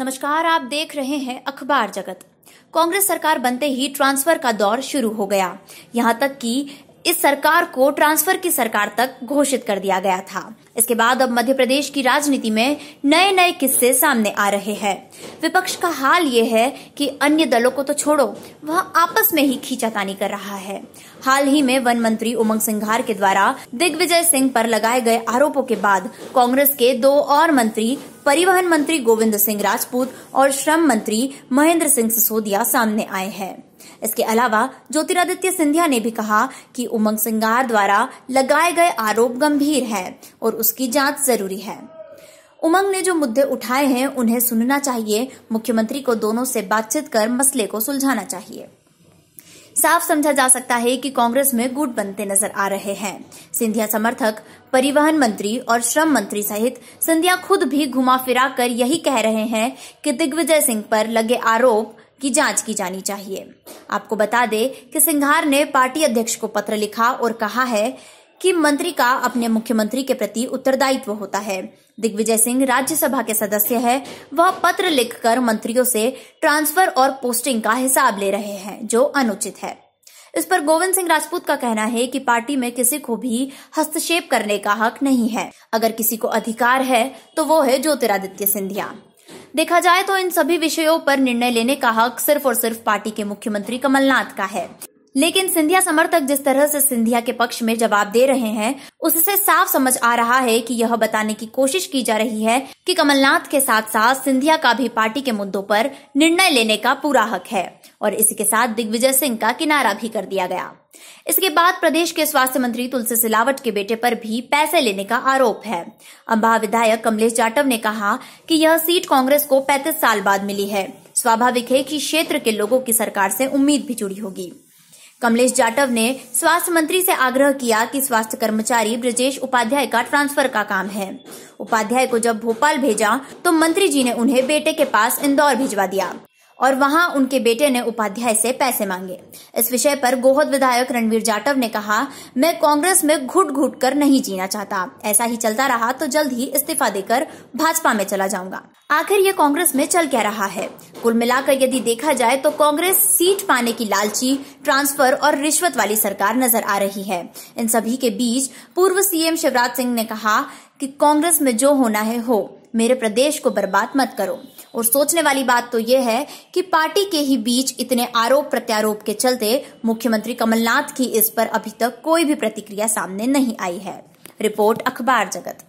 नमस्कार आप देख रहे हैं अखबार जगत कांग्रेस सरकार बनते ही ट्रांसफर का दौर शुरू हो गया यहाँ तक कि इस सरकार को ट्रांसफर की सरकार तक घोषित कर दिया गया था इसके बाद अब मध्य प्रदेश की राजनीति में नए नए किस्से सामने आ रहे हैं विपक्ष का हाल ये है कि अन्य दलों को तो छोड़ो वह आपस में ही खींचातानी कर रहा है हाल ही में वन मंत्री उमंग सिंघार के द्वारा दिग्विजय सिंह पर लगाए गए आरोपों के बाद कांग्रेस के दो और मंत्री परिवहन मंत्री गोविंद सिंह राजपूत और श्रम मंत्री महेंद्र सिंह सिसोदिया सामने आए हैं इसके अलावा ज्योतिरादित्य सिंधिया ने भी कहा कि उमंग सिंगार द्वारा लगाए गए आरोप गंभीर है और उसकी जांच जरूरी है उमंग ने जो मुद्दे उठाए हैं उन्हें सुनना चाहिए मुख्यमंत्री को दोनों से बातचीत कर मसले को सुलझाना चाहिए साफ समझा जा सकता है कि कांग्रेस में गुट बनते नजर आ रहे हैं सिंधिया समर्थक परिवहन मंत्री और श्रम मंत्री सहित सिंधिया खुद भी घुमा फिरा कर यही कह रहे हैं कि दिग्विजय सिंह पर लगे आरोप की जांच की जानी चाहिए आपको बता दें कि सिंघार ने पार्टी अध्यक्ष को पत्र लिखा और कहा है कि मंत्री का अपने मुख्यमंत्री के प्रति उत्तरदायित्व होता है दिग्विजय सिंह राज्यसभा के सदस्य है वह पत्र लिखकर मंत्रियों से ट्रांसफर और पोस्टिंग का हिसाब ले रहे हैं जो अनुचित है इस पर गोविंद सिंह राजपूत का कहना है कि पार्टी में किसी को भी हस्तक्षेप करने का हक नहीं है अगर किसी को अधिकार है तो वो है ज्योतिरादित्य सिंधिया देखा जाए तो इन सभी विषयों पर निर्णय लेने का हक सिर्फ और सिर्फ पार्टी के मुख्यमंत्री कमलनाथ का है लेकिन सिंधिया समर्थक जिस तरह से सिंधिया के पक्ष में जवाब दे रहे हैं उससे साफ समझ आ रहा है कि यह बताने की कोशिश की जा रही है कि कमलनाथ के साथ साथ सिंधिया का भी पार्टी के मुद्दों पर निर्णय लेने का पूरा हक है और इसी के साथ दिग्विजय सिंह का किनारा भी कर दिया गया इसके बाद प्रदेश के स्वास्थ्य मंत्री तुलसी सिलावट के बेटे पर भी पैसे लेने का आरोप है अम्बाह विधायक कमलेश जाटव ने कहा कि यह सीट कांग्रेस को 35 साल बाद मिली है स्वाभाविक है कि क्षेत्र के लोगों की सरकार से उम्मीद भी जुड़ी होगी कमलेश जाटव ने स्वास्थ्य मंत्री से आग्रह किया कि स्वास्थ्य कर्मचारी ब्रजेश उपाध्याय का ट्रांसफर का काम है उपाध्याय को जब भोपाल भेजा तो मंत्री जी ने उन्हें बेटे के पास इंदौर भिजवा दिया और वहां उनके बेटे ने उपाध्याय से पैसे मांगे इस विषय पर गोहद विधायक रणवीर जाटव ने कहा मैं कांग्रेस में घुट घुट कर नहीं जीना चाहता ऐसा ही चलता रहा तो जल्द ही इस्तीफा देकर भाजपा में चला जाऊंगा आखिर ये कांग्रेस में चल क्या रहा है कुल मिलाकर यदि देखा जाए तो कांग्रेस सीट पाने की लालची ट्रांसफर और रिश्वत वाली सरकार नजर आ रही है इन सभी के बीच पूर्व सीएम शिवराज सिंह ने कहा कि कांग्रेस में जो होना है हो मेरे प्रदेश को बर्बाद मत करो और सोचने वाली बात तो यह है कि पार्टी के ही बीच इतने आरोप प्रत्यारोप के चलते मुख्यमंत्री कमलनाथ की इस पर अभी तक कोई भी प्रतिक्रिया सामने नहीं आई है रिपोर्ट अखबार जगत